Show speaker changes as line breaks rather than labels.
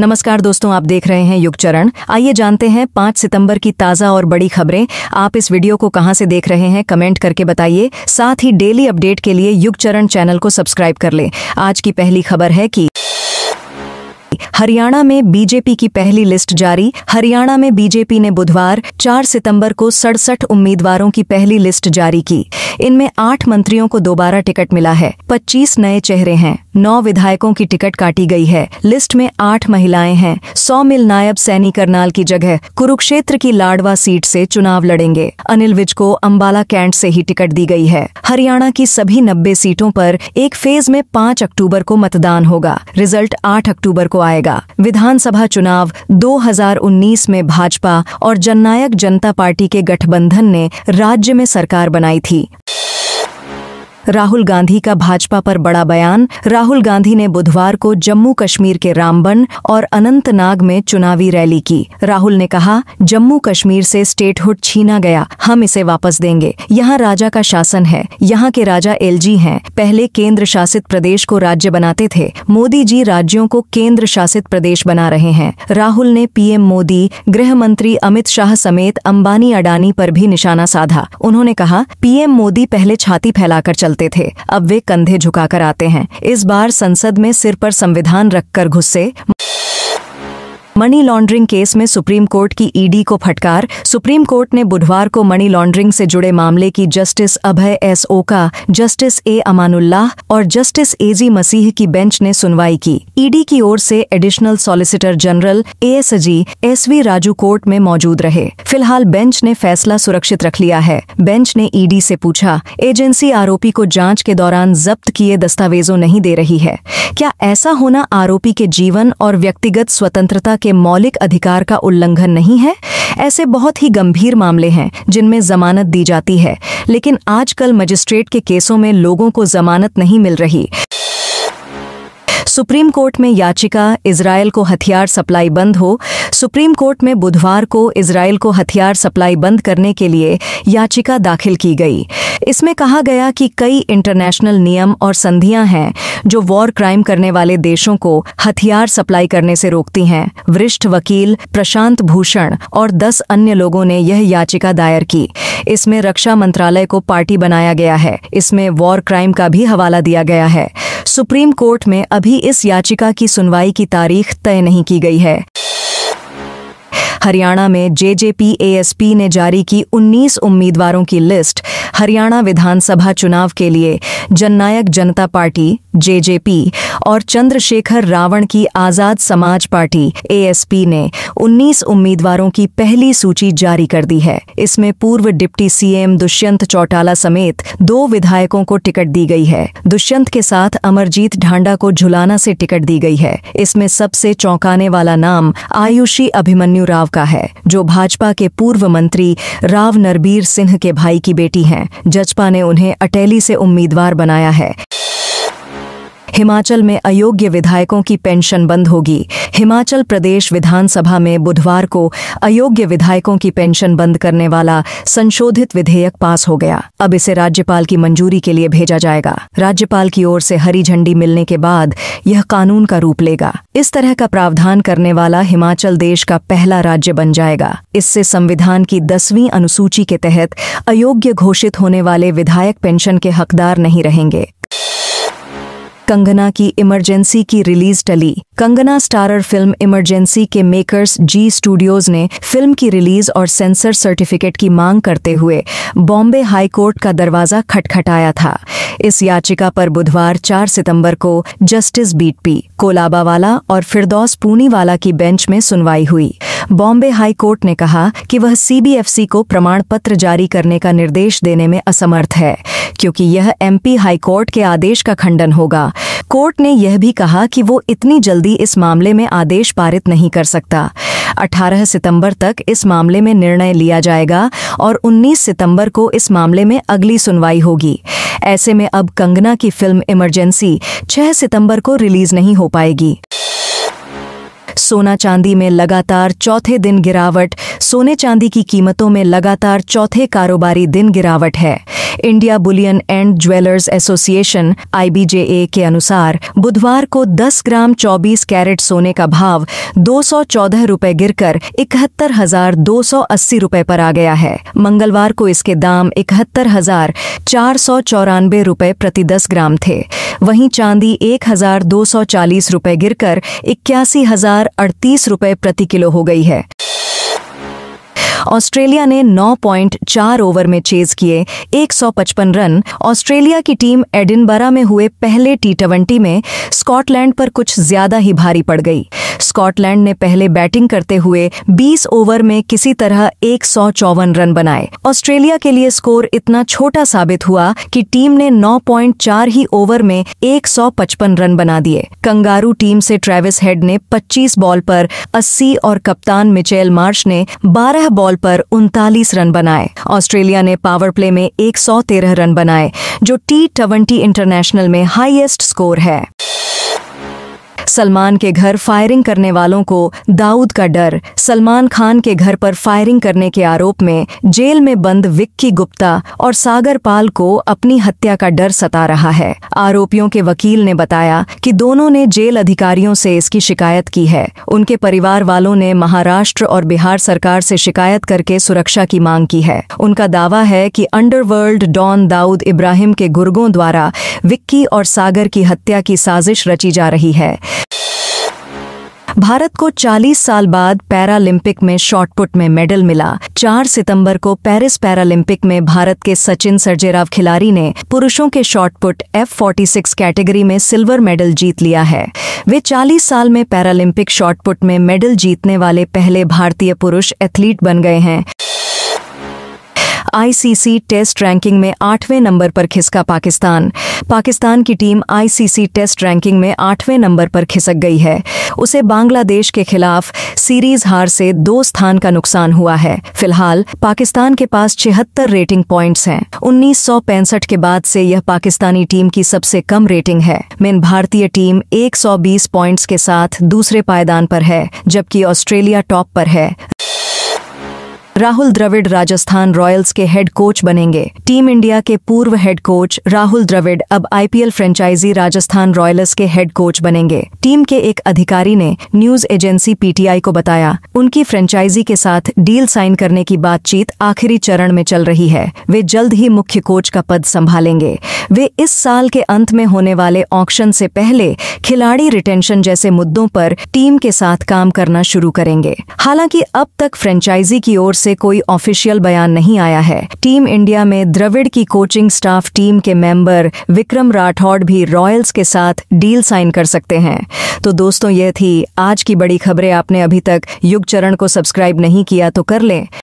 नमस्कार दोस्तों आप देख रहे हैं युग चरण आइए जानते हैं पांच सितंबर की ताज़ा और बड़ी खबरें आप इस वीडियो को कहां से देख रहे हैं कमेंट करके बताइए साथ ही डेली अपडेट के लिए युग चरण चैनल को सब्सक्राइब कर लें आज की पहली खबर है कि हरियाणा में बीजेपी की पहली लिस्ट जारी हरियाणा में बीजेपी ने बुधवार 4 सितंबर को सड़सठ उम्मीदवारों की पहली लिस्ट जारी की इनमें आठ मंत्रियों को दोबारा टिकट मिला है 25 नए चेहरे हैं नौ विधायकों की टिकट काटी गई है लिस्ट में आठ महिलाएं हैं सौ मिल नायब सैनी करनाल की जगह कुरुक्षेत्र की लाडवा सीट से चुनाव लड़ेंगे अनिल विज को अम्बाला कैंट से ही टिकट दी गई है हरियाणा की सभी नब्बे सीटों पर एक फेज में पाँच अक्टूबर को मतदान होगा रिजल्ट आठ अक्टूबर को आएगा विधानसभा चुनाव दो में भाजपा और जननायक जनता पार्टी के गठबंधन ने राज्य में सरकार बनाई थी राहुल गांधी का भाजपा पर बड़ा बयान राहुल गांधी ने बुधवार को जम्मू कश्मीर के रामबन और अनंतनाग में चुनावी रैली की राहुल ने कहा जम्मू कश्मीर से स्टेटहुड छीना गया हम इसे वापस देंगे यहाँ राजा का शासन है यहाँ के राजा एलजी हैं पहले केंद्र शासित प्रदेश को राज्य बनाते थे मोदी जी राज्यों को केंद्र शासित प्रदेश बना रहे हैं राहुल ने पीएम मोदी गृह मंत्री अमित शाह समेत अंबानी अडानी पर भी निशाना साधा उन्होंने कहा पीएम मोदी पहले छाती फैलाकर चला चलते थे अब वे कंधे झुकाकर आते हैं इस बार संसद में सिर पर संविधान रखकर घुसे मनी लॉन्ड्रिंग केस में सुप्रीम कोर्ट की ईडी को फटकार सुप्रीम कोर्ट ने बुधवार को मनी लॉन्ड्रिंग से जुड़े मामले की justice Abhay S Oka justice A Amanullah और जस्टिस ए जी मसीह की बेंच ने सुनवाई की ईडी की ओर से additional solicitor general A S G S V Raju court में मौजूद रहे फिलहाल बेंच ने फैसला सुरक्षित रख लिया है बेंच ने ईडी से पूछा एजेंसी आरोपी को जांच के दौरान जब्त किए दस्तावेजों नहीं दे रही है क्या ऐसा होना आरोपी के जीवन और व्यक्तिगत स्वतंत्रता के मौलिक अधिकार का उल्लंघन नहीं है ऐसे बहुत ही गंभीर मामले हैं जिनमें जमानत दी जाती है लेकिन आजकल मजिस्ट्रेट के केसों में लोगों को जमानत नहीं मिल रही सुप्रीम कोर्ट में याचिका इसराइल को हथियार सप्लाई बंद हो सुप्रीम कोर्ट में बुधवार को इसराइल को हथियार सप्लाई बंद करने के लिए याचिका दाखिल की गई इसमें कहा गया कि कई इंटरनेशनल नियम और संधियां हैं जो वॉर क्राइम करने वाले देशों को हथियार सप्लाई करने से रोकती हैं वरिष्ठ वकील प्रशांत भूषण और दस अन्य लोगों ने यह याचिका दायर की इसमें रक्षा मंत्रालय को पार्टी बनाया गया है इसमें वॉर क्राइम का भी हवाला दिया गया है सुप्रीम कोर्ट में अभी इस याचिका की सुनवाई की तारीख तय नहीं की गई है हरियाणा में जेजेपी एएसपी ने जारी की 19 उम्मीदवारों की लिस्ट हरियाणा विधानसभा चुनाव के लिए जननायक जनता पार्टी जेजेपी और चंद्रशेखर रावण की आज़ाद समाज पार्टी एएसपी ने 19 उम्मीदवारों की पहली सूची जारी कर दी है इसमें पूर्व डिप्टी सीएम दुष्यंत चौटाला समेत दो विधायकों को टिकट दी गई है दुष्यंत के साथ अमरजीत ढांडा को झुलाना से टिकट दी गई है इसमें सबसे चौंकाने वाला नाम आयुषी अभिमन्यु राव का है जो भाजपा के पूर्व मंत्री राव नरबीर सिंह के भाई की बेटी हैं जजपा ने उन्हें अटैली से उम्मीदवार बनाया है हिमाचल में अयोग्य विधायकों की पेंशन बंद होगी हिमाचल प्रदेश विधानसभा में बुधवार को अयोग्य विधायकों की पेंशन बंद करने वाला संशोधित विधेयक पास हो गया अब इसे राज्यपाल की मंजूरी के लिए भेजा जाएगा राज्यपाल की ओर से हरी झंडी मिलने के बाद यह कानून का रूप लेगा इस तरह का प्रावधान करने वाला हिमाचल देश का पहला राज्य बन जाएगा इससे संविधान की दसवीं अनुसूची के तहत अयोग्य घोषित होने वाले विधायक पेंशन के हकदार नहीं रहेंगे कंगना की इमरजेंसी की रिलीज टली कंगना स्टारर फिल्म इमरजेंसी के मेकर्स जी स्टूडियोज ने फिल्म की रिलीज और सेंसर सर्टिफिकेट की मांग करते हुए बॉम्बे हाई कोर्ट का दरवाजा खटखटाया था इस याचिका पर बुधवार 4 सितंबर को जस्टिस बीटपी कोलाबावाला और फिरदौस पूनीवाला की बेंच में सुनवाई हुई बॉम्बे हाई कोर्ट ने कहा कि वह सीबीएफसी को प्रमाण पत्र जारी करने का निर्देश देने में असमर्थ है क्योंकि यह एमपी हाई कोर्ट के आदेश का खंडन होगा कोर्ट ने यह भी कहा कि वो इतनी जल्दी इस मामले में आदेश पारित नहीं कर सकता 18 सितंबर तक इस मामले में निर्णय लिया जाएगा और 19 सितंबर को इस मामले में अगली सुनवाई होगी ऐसे में अब कंगना की फिल्म इमरजेंसी 6 सितंबर को रिलीज नहीं हो पाएगी सोना चांदी में लगातार चौथे दिन गिरावट सोने चांदी की कीमतों में लगातार चौथे कारोबारी दिन गिरावट है India bullion and jewellers association आई के अनुसार बुधवार को 10 ग्राम 24 कैरेट सोने का भाव दो सौ चौदह रूपए गिरकर इकहत्तर हजार दो सौ अस्सी रूपए पर आ गया है मंगलवार को इसके दाम इकहत्तर हजार चार सौ चौरानबे रूपए प्रति दस ग्राम थे वहीं चांदी एक हजार दो सौ चालीस रूपए गिरकर इक्यासी हजार अड़तीस रूपए प्रति किलो हो गई है ऑस्ट्रेलिया ने 9.4 ओवर में चेज किए 155 रन ऑस्ट्रेलिया की टीम एडिनबरा में हुए पहले टी में स्कॉटलैंड पर कुछ ज्यादा ही भारी पड़ गई स्कॉटलैंड ने पहले बैटिंग करते हुए 20 ओवर में किसी तरह एक रन बनाए ऑस्ट्रेलिया के लिए स्कोर इतना छोटा साबित हुआ कि टीम ने 9.4 ही ओवर में 155 रन बना दिए कंगारू टीम से ट्रेविस हेड ने 25 बॉल पर 80 और कप्तान मिचेल मार्श ने 12 बॉल पर उनतालीस रन बनाए ऑस्ट्रेलिया ने पावर प्ले में 113 रन बनाए जो टी ट्वेंटी इंटरनेशनल में हाईएस्ट स्कोर है सलमान के घर फायरिंग करने वालों को दाऊद का डर सलमान खान के घर पर फायरिंग करने के आरोप में जेल में बंद विक्की गुप्ता और सागर पाल को अपनी हत्या का डर सता रहा है आरोपियों के वकील ने बताया कि दोनों ने जेल अधिकारियों से इसकी शिकायत की है उनके परिवार वालों ने महाराष्ट्र और बिहार सरकार से शिकायत करके सुरक्षा की मांग की है उनका दावा है कि अंडरवर्ल्ड डॉन दाऊद इब्राहिम के गुर्गों द्वारा विक्की और सागर की हत्या की साजिश रची जा रही है भारत को 40 साल बाद पैरालंपिक में शॉटपुट में मेडल मिला 4 सितंबर को पेरिस पैरालंपिक में भारत के सचिन सरजेराव खिलाड़ी ने पुरुषों के शॉटपुट फोर्टी कैटेगरी में सिल्वर मेडल जीत लिया है वे 40 साल में पैरालंपिक शॉटपुट में मेडल जीतने वाले पहले भारतीय पुरुष एथलीट बन गए हैं आईसीसी टेस्ट रैंकिंग में आठवें नंबर पर खिसका पाकिस्तान पाकिस्तान की टीम आईसीसी टेस्ट रैंकिंग में आठवें नंबर पर खिसक गई है उसे बांग्लादेश के खिलाफ सीरीज हार से दो स्थान का नुकसान हुआ है फिलहाल पाकिस्तान के पास छिहत्तर रेटिंग पॉइंट्स हैं उन्नीस के बाद से यह पाकिस्तानी टीम की सबसे कम रेटिंग है मेन भारतीय टीम 120 पॉइंट्स के साथ दूसरे पायदान पर है जबकि ऑस्ट्रेलिया टॉप पर है राहुल द्रविड़ राजस्थान रॉयल्स के हेड कोच बनेंगे टीम इंडिया के पूर्व हेड कोच राहुल द्रविड़ अब आईपीएल फ्रेंचाइजी राजस्थान रॉयल्स के हेड कोच बनेंगे टीम के एक अधिकारी ने न्यूज एजेंसी पीटीआई को बताया उनकी फ्रेंचाइजी के साथ डील साइन करने की बातचीत आखिरी चरण में चल रही है वे जल्द ही मुख्य कोच का पद संभालेंगे वे इस साल के अंत में होने वाले ऑक्शन से पहले खिलाड़ी रिटेंशन जैसे मुद्दों पर टीम के साथ काम करना शुरू करेंगे हालांकि अब तक फ्रेंचाइजी की ओर से से कोई ऑफिशियल बयान नहीं आया है टीम इंडिया में द्रविड़ की कोचिंग स्टाफ टीम के मेंबर विक्रम राठौड़ भी रॉयल्स के साथ डील साइन कर सकते हैं तो दोस्तों यह थी आज की बड़ी खबरें आपने अभी तक युग चरण को सब्सक्राइब नहीं किया तो कर लें